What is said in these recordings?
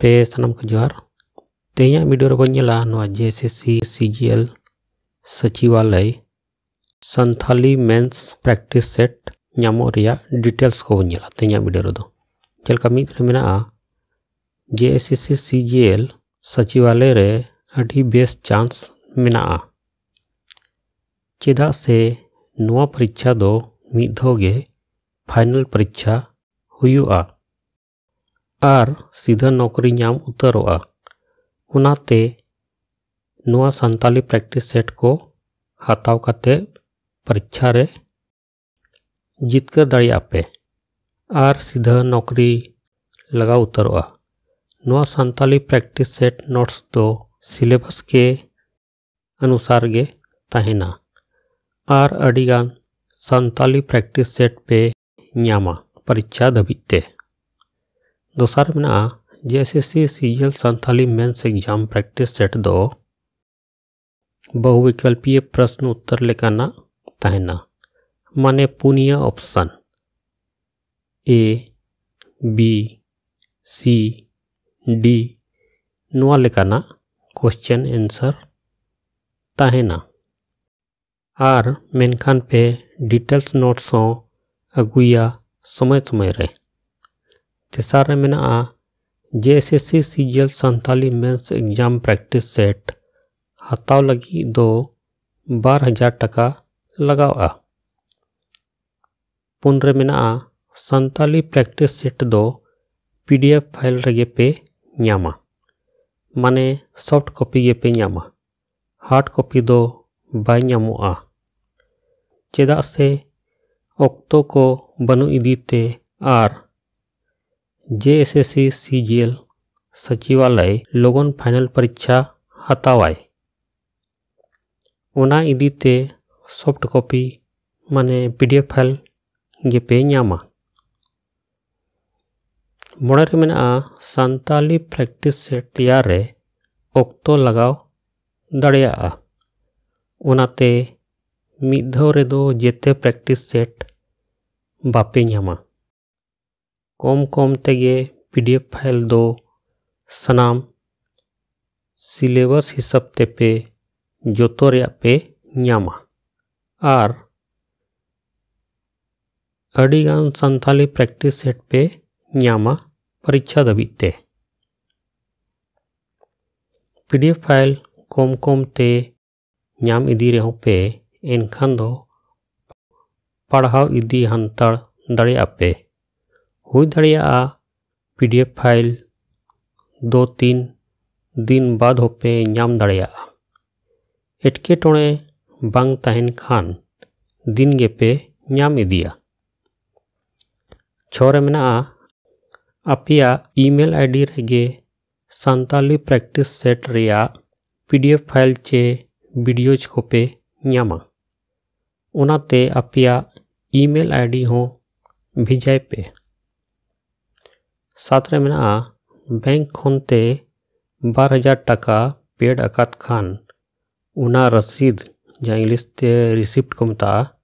ᱟᱯᱮ ᱥᱟᱱᱟᱢ ᱠᱚ ᱡᱚᱦᱟᱨ ᱛᱮᱦᱮᱧᱟᱜ ᱵᱷᱤᱰᱤᱭᱳ ᱨᱮᱵᱚᱱ ᱧᱮᱞᱟ ᱱᱚᱣᱟ ᱡᱮᱥᱤᱥᱤ ᱥᱤᱡᱤᱮᱞ सचिवालय संथाली मेन्स प्रैक्टिस सेट ᱧᱟᱢᱚᱜ ᱨᱮᱭᱟᱜ ᱰᱤᱴᱮᱞᱥ ᱠᱚ ᱵᱚᱱ ᱧᱮᱞᱟ ᱛᱮᱦᱮᱧᱟᱜ ᱵᱷᱤᱰᱤᱭᱳ ᱨᱮᱫᱚ ᱪᱮᱫ ᱞᱮᱠᱟ ᱢᱤᱫ ᱨᱮ ᱢᱮᱱᱟᱜᱼᱟ जेएससी सीजीएल सचिवालय रे अभी बेस चांस मेना चेदा से नवा परीक्षा दो मिद फाइनल परीक्षा हुआ ᱟᱨ ᱥᱤᱫᱷᱟᱹ ᱱᱚᱠᱨᱤ ᱧᱟᱢ ᱩᱛᱟᱹᱨᱚᱜᱼᱟ ᱚᱱᱟᱛᱮ ᱱᱚᱣᱟ ᱥᱟᱱᱛᱟᱞᱤ ᱯᱨᱮᱠᱴᱤᱥ ᱥᱮᱴ ᱠᱚ ᱦᱟᱛᱟᱣ ᱠᱟᱛᱮ ᱯᱚᱨᱤᱠᱠᱷᱟ ᱨᱮ ᱡᱤᱛᱠᱟᱹᱨ ᱫᱟᱲᱮᱭᱟᱜ ᱯᱮ ᱟᱨ ᱥᱤᱫᱷᱟᱹ ᱱᱚᱠᱨᱤ ᱞᱟᱜᱟᱣ ᱩᱛᱟᱹᱨᱚᱜᱼᱟ ᱱᱚᱣᱟ ᱥᱟᱱᱛᱟᱞᱤ ᱯᱨᱮᱠᱴᱤᱥ ᱥᱮᱴ ᱱᱳᱴᱥ ᱫᱚ ᱥᱤᱞᱮᱵᱟᱥ ᱠᱮ अनुसार गे तहना और अड़ीगान सानताली प्रैक्टिस सेट पे नामा परीक्षा धबीते JSSC CGL Santhali mains exam practice set दो बहुविकल्पीय प्रश्न उत्तर लेकाना माने पुनिया option A B C D नुआ लेकाना क्वेश्चन आंसर ताहेना आर मेनखान पे डिटेल्स नोट्स अगुया समय समय रहे तेसारे में J S S C C G L exam practice set हताव लगी दो बार हजार टका लगाव पुनरे में सानी प्रैक्टिस सेट दो पीडीएफ फाइल रगे पे नामा माने सॉफ्ट कॉपी गे पे नामा हार्ड कॉपी दो बाय नामा चेदा से ओक्तो को बनु इदी ते आर J S S C C G L सचिवालय लगन फाइनल परीक्षा हतावाय ओना इदीते सॉफ्ट कॉपी माने पीडीएफ फाइल गेपे नामा मोड़े में सानी प्रैक्टिस सेट तैयार ओक्त लगाव दाते जेते प्रैक्टिस सेट बापे नामा कम कम तगे पी डी एफ फाइल दो सनाम सिलेबस हिसाब तेपे जो पे नामा और अड़ीगान संथाली प्रैक्टिस सेट पे नामा परीक्षा दबीते पी डी एफ फाइल कम कम ते नाम इदी रहो पे एनखान दो पढ़ाव इदी हंतर दड़े आपे ᱦᱩᱭ ᱫᱟᱲᱮᱭᱟᱜᱼᱟ ᱯᱤ ᱰᱤ ᱮᱯᱷ ᱯᱷᱟᱭᱤᱞ ᱫᱚ ᱛᱤᱱ ᱫᱤᱱ ᱵᱟᱫᱽ ᱦᱚᱸᱯᱮ ᱧᱟᱢ ᱫᱟᱲᱮᱭᱟᱜᱼᱟ ᱮᱴᱠᱮᱴᱚᱬᱮ ᱵᱟᱝ ᱛᱟᱦᱮᱱ ᱠᱷᱟᱱ ᱫᱤᱱ ᱜᱮᱯᱮ ᱧᱟᱢ ᱤᱫᱤᱭᱟ ᱪᱷᱚ ᱨᱮ ᱢᱮᱱᱟᱜᱼᱟ ᱟᱯᱮᱭᱟᱜ ᱤᱢᱮᱞ ᱟᱭᱰᱤ ᱨᱮᱜᱮ ᱥᱟᱱᱛᱟᱞᱤ ᱯᱨᱮᱠᱴᱤᱥ ᱥᱮᱴ ᱨᱮᱭᱟᱜ ᱯᱤ ᱰᱤ ᱮᱯᱷ ᱯᱷᱟᱭᱤᱞ ᱪᱮ ᱵᱷᱤᱰᱤᱭᱳᱡᱽ ᱠᱚᱯᱮ ᱧᱟᱢᱟ ᱚᱱᱟᱛᱮ ᱟᱯᱮᱭᱟᱜ ᱤᱢᱮᱞ ᱟᱭᱰᱤ ᱦᱚᱸ ᱵᱷᱮᱡᱟᱭ ᱯᱮ ᱥᱟᱛᱨᱮ ᱢᱮᱱᱟᱜᱼᱟ ᱵᱮᱝᱠ ᱠᱷᱚᱱᱛᱮ ᱵᱟᱨ ᱦᱟᱡᱟᱨ ᱴᱟᱠᱟ ᱯᱮᱰ ᱟᱠᱟᱫ ᱠᱷᱟᱱ ᱚᱱᱟ ᱨᱚᱥᱤᱫ ᱡᱟᱦᱟᱸ ᱤᱝᱞᱤᱥ ᱛᱮ ᱨᱤᱥᱤᱯᱴ ᱠᱚ ᱢᱮᱛᱟᱜᱼᱟ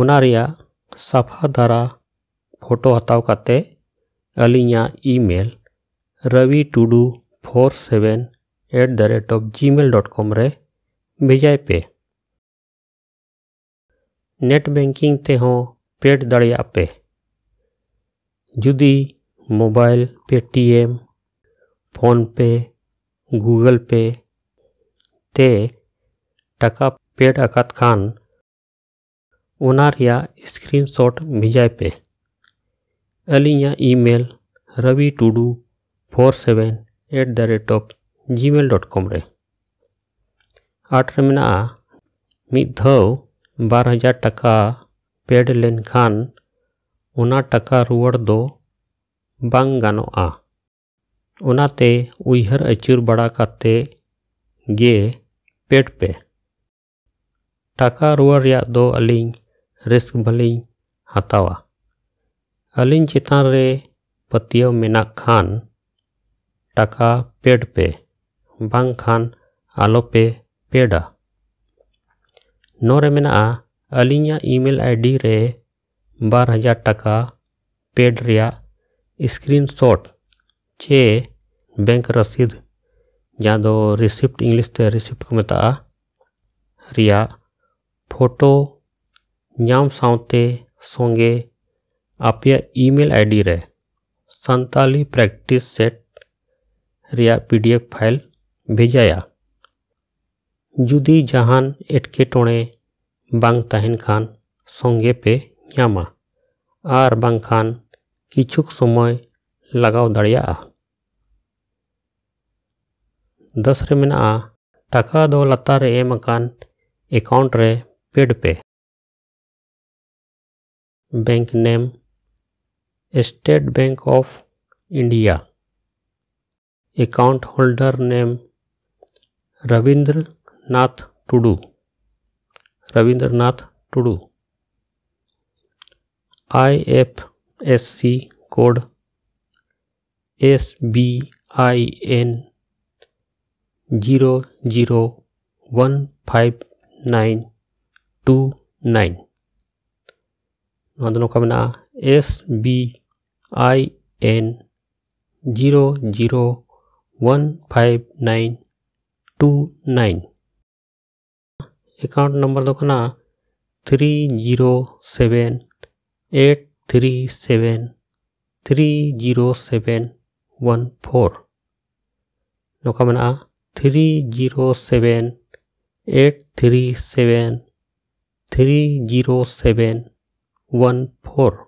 ᱚᱱᱟ ᱨᱮᱭᱟᱜ ᱥᱟᱯᱷᱟ ᱫᱷᱟᱨᱟ ᱯᱷᱳᱴᱳ ᱦᱟᱛᱟᱣ ᱠᱟᱛᱮᱫ ᱟᱹᱞᱤᱧᱟᱜ email Robi Tudu four seven at the rate of Gmail dot com ᱨᱮ ᱵᱷᱮᱡᱟᱭ ᱯᱮ ᱱᱮᱴ ᱵᱮᱝᱠᱤᱝ ᱛᱮᱦᱚᱸ ᱯᱮᱰ ᱫᱟᱲᱮᱭᱟᱜ ᱯᱮ ᱡᱩᱫᱤ mobile Paytm PhonePe Google Pay ᱛᱮ ᱴᱟᱠᱟ ᱯᱮᱰ ᱟᱠᱟᱫ ᱠᱷᱟᱱ ᱚᱱᱟ ᱨᱮᱭᱟᱜ ᱥᱠᱨᱤᱱᱥᱚᱴ ᱵᱷᱮᱡᱟᱭ ᱯᱮ ᱟᱹᱞᱤᱧᱟᱜ email Robi Tudu four seven at the rate of Gmail dot com ᱨᱮ ᱟᱴ ᱨᱮ ᱢᱮᱱᱟᱜᱼᱟ ᱢᱤᱫ ᱫᱷᱟᱣ ᱵᱟᱨ ᱦᱟᱡᱟᱨ ᱴᱟᱠᱟ ᱯᱮᱰ ᱞᱮᱱᱠᱷᱟᱱ ᱚᱱᱟ ᱴᱟᱠᱟ ᱨᱩᱣᱟᱹᱲ ᱫᱚ ᱵᱟᱝ ᱜᱟᱱᱚᱜᱼᱟ ᱚᱱᱟᱛᱮ ᱩᱭᱦᱟᱹᱨ ᱟᱹᱪᱩᱨ ᱵᱟᱲᱟ ᱠᱟᱛᱮ ᱜᱮ ᱯᱮᱰ ᱯᱮ ᱴᱟᱠᱟ ᱨᱩᱣᱟᱹᱲ ᱨᱮᱭᱟᱜ ᱫᱚ ᱟᱹᱞᱤᱧ ᱨᱤᱥᱠ ᱵᱟᱹᱞᱤᱧ ᱦᱟᱛᱟᱣᱟ ᱟᱹᱞᱤᱧ ᱪᱮᱛᱟᱱ ᱨᱮ ᱯᱟᱹᱛᱭᱟᱹᱣ ᱢᱮᱱᱟᱜ ᱠᱷᱟᱱ ᱴᱟᱠᱟ ᱯᱮᱰ ᱯᱮ ᱵᱟᱝᱠᱷᱟᱱ ᱟᱞᱚᱯᱮ ᱯᱮᱰᱟ ᱱᱚᱨᱮ ᱢᱮᱱᱟᱜᱼᱟ ᱟᱹᱞᱤᱧᱟᱜ ᱤᱢᱮᱞ ᱟᱭᱰᱤ ᱨᱮ बार हजार टका पेड स्क्रीनशॉट चे बैंक रसीद जहाँ दो रिसिप्ट इंग्लिश ते रिसिप्ट को रिया फोटो नाम सावते संगे आपिया ईमेल आईडी रे संताली प्रैक्टिस सेट रिया पीडीएफ फाइल भेजाया जुदी जहान एटकेटोणे बांग तहन खान संगे पे ᱧᱟᱢᱟ ᱟᱨ ᱵᱟᱝᱠᱷᱟᱱ ᱠᱤᱪᱷᱩᱠ ᱥᱚᱢᱚᱭ ᱞᱟᱜᱟᱣ ᱫᱟᱲᱮᱭᱟᱜᱼᱟ ᱫᱚᱥ ᱨᱮ ᱢᱮᱱᱟᱜᱼᱟ ᱴᱟᱠᱟ ᱫᱚ ᱞᱟᱛᱟᱨ ᱨᱮ ᱮᱢ ᱟᱠᱟᱱ ᱮᱠᱟᱣᱩᱱᱴ ᱨᱮ ᱯᱮᱰ ᱯᱮ bank name State Bank of India account holder name Rabindra Nath Tudu Rabindra Nath Tudu I F code S B I N zero zero one five nine two nine नोंदनो S B I N zero zero one five nine two nine account number दो three zero seven eight three seven three zero seven one four नौका मना three zero seven eight three seven three zero seven one four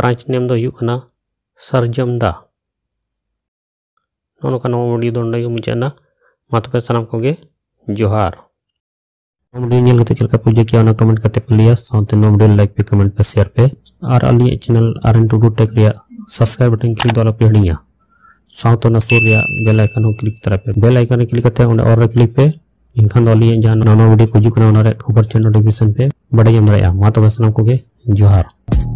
branch name दो सरजमदा नौका नवा video मुझे मा तब सामान को जोहार অমলি নিয়াতে চিলকা পূজা কি অন কমেন্ট করতে পলিয়া সন্ত নো ভিডিও লাইক পে কমেন্ট পে শেয়ার পে আর আলি চ্যানেল আর এন টু টু টেক রি সাবস্ক্রাইব বাটন কি দলা পে হড়িয়া সন্ত ন সরিয়া বেল আইকন ক্লিক ترا পে বেল আইকন ক্লিক করতে অন আর ক্লিক পে ইনখান দলি জান নো নো ভিডিও ক যুকন অনরে খবর চ নোটিফিকেশন পে বড়ি যমড়িয়া মাতবাস নাম কোগে জোহর